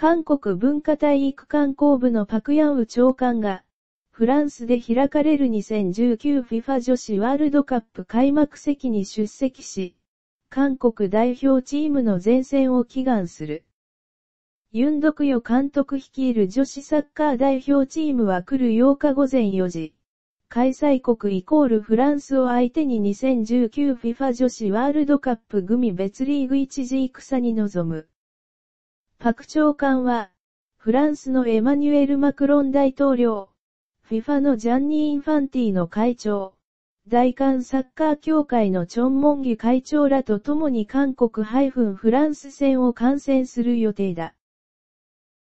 韓国文化体育観光部のパクヤンウ長官が、フランスで開かれる 2019FIFA 女子ワールドカップ開幕席に出席し、韓国代表チームの前線を祈願する。ユンドクヨ監督率いる女子サッカー代表チームは来る8日午前4時、開催国イコールフランスを相手に 2019FIFA 女子ワールドカップ組別リーグ1次戦に臨む。パク長官は、フランスのエマニュエル・マクロン大統領、FIFA のジャンニー・インファンティの会長、大韓サッカー協会のチョン・モンギ会長らと共に韓国フランス戦を観戦する予定だ。